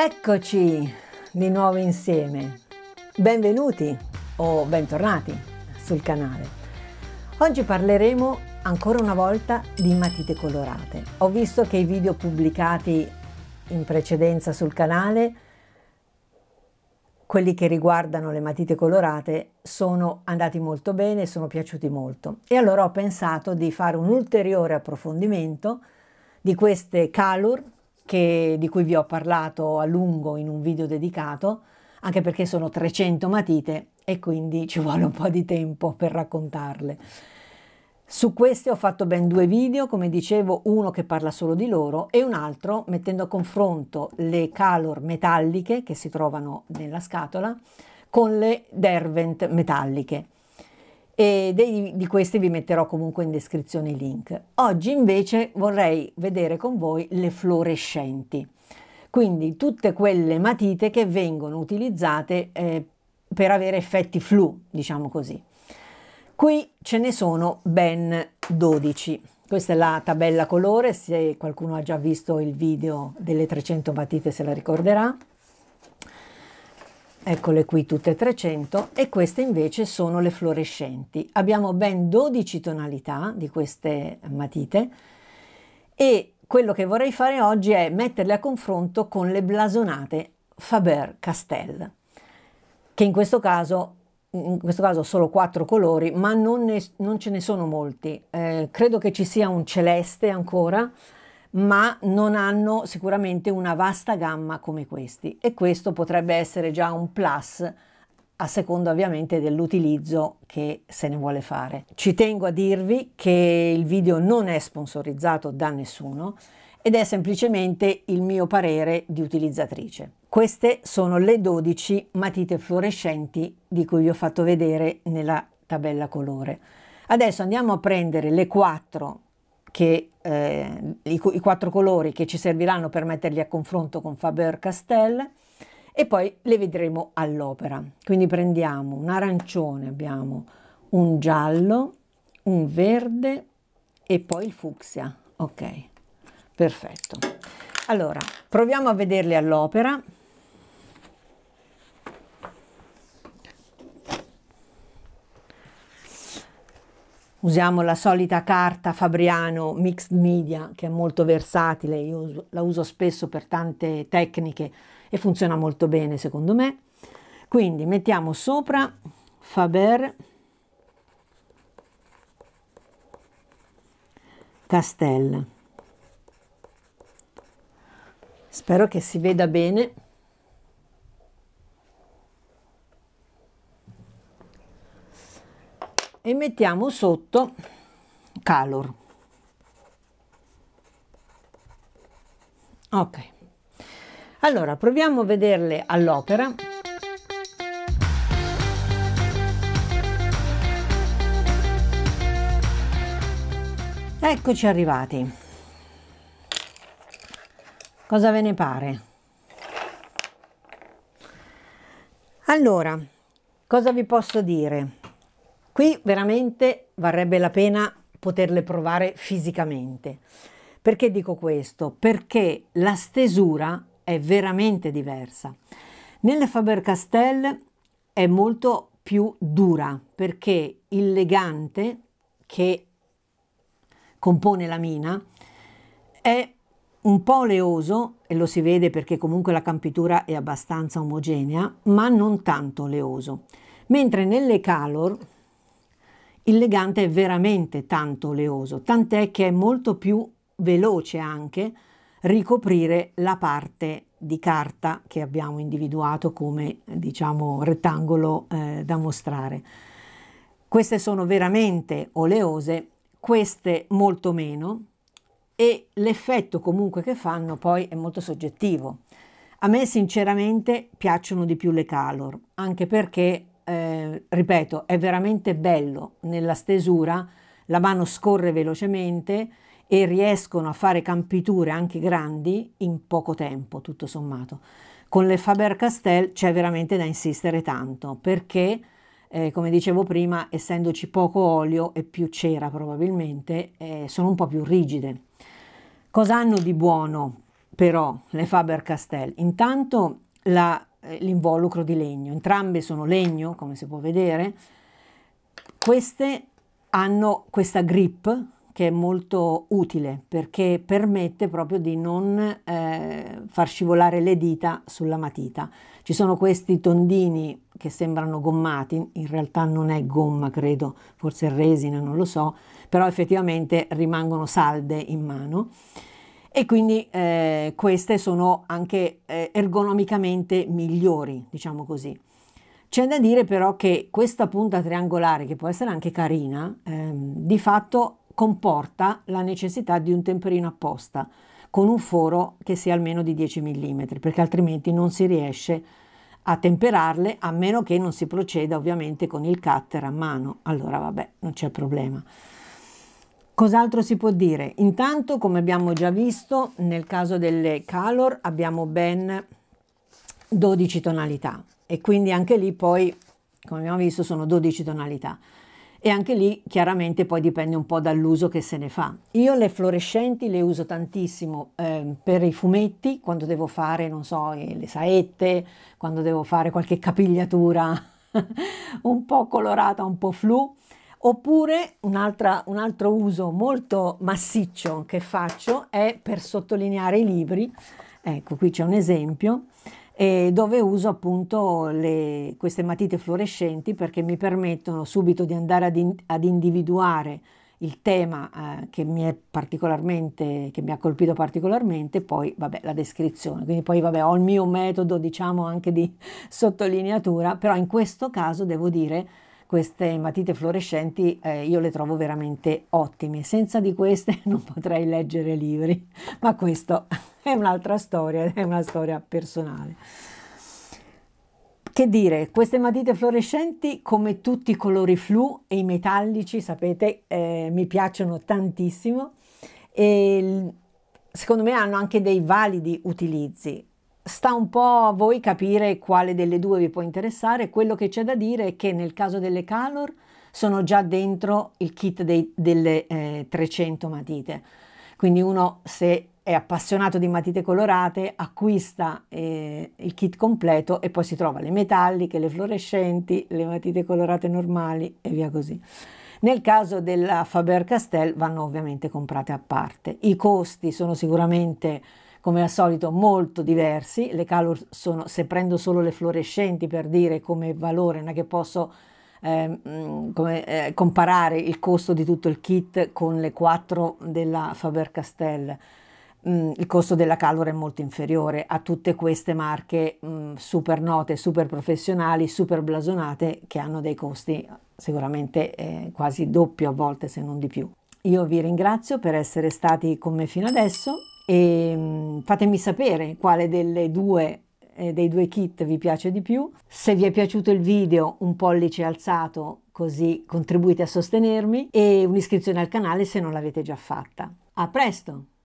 Eccoci di nuovo insieme. Benvenuti o bentornati sul canale. Oggi parleremo ancora una volta di matite colorate. Ho visto che i video pubblicati in precedenza sul canale, quelli che riguardano le matite colorate, sono andati molto bene, e sono piaciuti molto. E allora ho pensato di fare un ulteriore approfondimento di queste calur che, di cui vi ho parlato a lungo in un video dedicato, anche perché sono 300 matite e quindi ci vuole un po' di tempo per raccontarle. Su queste ho fatto ben due video, come dicevo, uno che parla solo di loro e un altro mettendo a confronto le calor metalliche che si trovano nella scatola con le dervent metalliche e dei, di questi vi metterò comunque in descrizione i link. Oggi invece vorrei vedere con voi le fluorescenti, quindi tutte quelle matite che vengono utilizzate eh, per avere effetti flu, diciamo così. Qui ce ne sono ben 12. Questa è la tabella colore, se qualcuno ha già visto il video delle 300 matite se la ricorderà. Eccole qui tutte 300 e queste invece sono le fluorescenti. Abbiamo ben 12 tonalità di queste matite e quello che vorrei fare oggi è metterle a confronto con le blasonate Faber Castell, che in questo caso, in questo caso solo quattro colori, ma non, ne, non ce ne sono molti. Eh, credo che ci sia un celeste ancora, ma non hanno sicuramente una vasta gamma come questi e questo potrebbe essere già un plus a seconda ovviamente dell'utilizzo che se ne vuole fare. Ci tengo a dirvi che il video non è sponsorizzato da nessuno ed è semplicemente il mio parere di utilizzatrice. Queste sono le 12 matite fluorescenti di cui vi ho fatto vedere nella tabella colore. Adesso andiamo a prendere le 4 che, eh, i, i, quattro colori che ci serviranno per metterli a confronto con Faber-Castell e poi le vedremo all'opera. Quindi prendiamo un arancione, abbiamo un giallo, un verde e poi il fucsia. Ok, perfetto. Allora, proviamo a vederle all'opera. usiamo la solita carta Fabriano Mixed Media che è molto versatile, io la uso spesso per tante tecniche e funziona molto bene secondo me. Quindi mettiamo sopra Faber Castell. Spero che si veda bene. mettiamo sotto calor. Ok, allora proviamo a vederle all'opera. Eccoci arrivati. Cosa ve ne pare? Allora, cosa vi posso dire? Qui veramente varrebbe la pena poterle provare fisicamente. Perché dico questo? Perché la stesura è veramente diversa. Nelle Faber-Castell è molto più dura perché il legante che compone la mina è un po' oleoso e lo si vede perché comunque la campitura è abbastanza omogenea, ma non tanto oleoso. Mentre nelle Calor il legante è veramente tanto oleoso, tant'è che è molto più veloce anche ricoprire la parte di carta che abbiamo individuato come diciamo rettangolo eh, da mostrare. Queste sono veramente oleose, queste molto meno e l'effetto comunque che fanno poi è molto soggettivo. A me sinceramente piacciono di più le calor, anche perché eh, ripeto, è veramente bello nella stesura, la mano scorre velocemente e riescono a fare campiture anche grandi in poco tempo, tutto sommato. Con le Faber-Castell c'è veramente da insistere tanto, perché eh, come dicevo prima, essendoci poco olio e più cera probabilmente, eh, sono un po' più rigide. Cosa hanno di buono però le Faber-Castell? Intanto la eh, l'involucro di legno. Entrambe sono legno, come si può vedere. Queste hanno questa grip che è molto utile perché permette proprio di non eh, far scivolare le dita sulla matita. Ci sono questi tondini che sembrano gommati, in realtà non è gomma credo, forse è resina, non lo so, però effettivamente rimangono salde in mano e quindi eh, queste sono anche eh, ergonomicamente migliori, diciamo così. C'è da dire però che questa punta triangolare, che può essere anche carina, ehm, di fatto comporta la necessità di un temperino apposta con un foro che sia almeno di 10 mm, perché altrimenti non si riesce a temperarle a meno che non si proceda ovviamente con il cutter a mano. Allora vabbè, non c'è problema. Cos'altro si può dire? Intanto, come abbiamo già visto, nel caso delle calor abbiamo ben 12 tonalità e quindi anche lì poi, come abbiamo visto, sono 12 tonalità. E anche lì chiaramente poi dipende un po' dall'uso che se ne fa. Io le fluorescenti le uso tantissimo eh, per i fumetti, quando devo fare, non so, eh, le saette, quando devo fare qualche capigliatura un po' colorata, un po' flu, Oppure un, altro uso molto massiccio che faccio è per sottolineare i libri, ecco qui c'è un esempio, dove uso appunto le, queste matite fluorescenti perché mi permettono subito di andare ad, in, ad individuare il tema eh, che, mi che, mi ha colpito particolarmente, poi vabbè, la descrizione. Quindi poi vabbè, ho il mio metodo diciamo anche di sottolineatura, però in questo caso devo dire queste matite fluorescenti eh, io le trovo veramente ottime. Senza di queste non potrei leggere libri, ma questo è un'altra storia, è una storia personale. Che dire, queste matite fluorescenti, come tutti i colori flu e i metallici, sapete, eh, mi piacciono tantissimo e secondo me hanno anche dei validi utilizzi. Sta un po' a voi capire quale delle due vi può interessare. Quello che c'è da dire è che nel caso delle Calor sono già dentro il kit dei, delle eh, 300 matite. Quindi uno se è appassionato di matite colorate acquista eh, il kit completo e poi si trova le metalliche, le fluorescenti, le matite colorate normali e via così. Nel caso della Faber Castell vanno ovviamente comprate a parte. I costi sono sicuramente come al solito molto diversi, le calor sono, se prendo solo le fluorescenti per dire come valore, non è che posso eh, come, eh, comparare il costo di tutto il kit con le 4 della Faber-Castell. Mm, il costo della Calor è molto inferiore a tutte queste marche mm, super note, super professionali, super blasonate che hanno dei costi sicuramente eh, quasi doppio a volte se non di più. Io vi ringrazio per essere stati con me fino adesso e ehm, fatemi sapere quale delle due eh, dei due kit vi piace di più. Se vi è piaciuto il video un pollice alzato così contribuite a sostenermi e un'iscrizione al canale se non l'avete già fatta. A presto!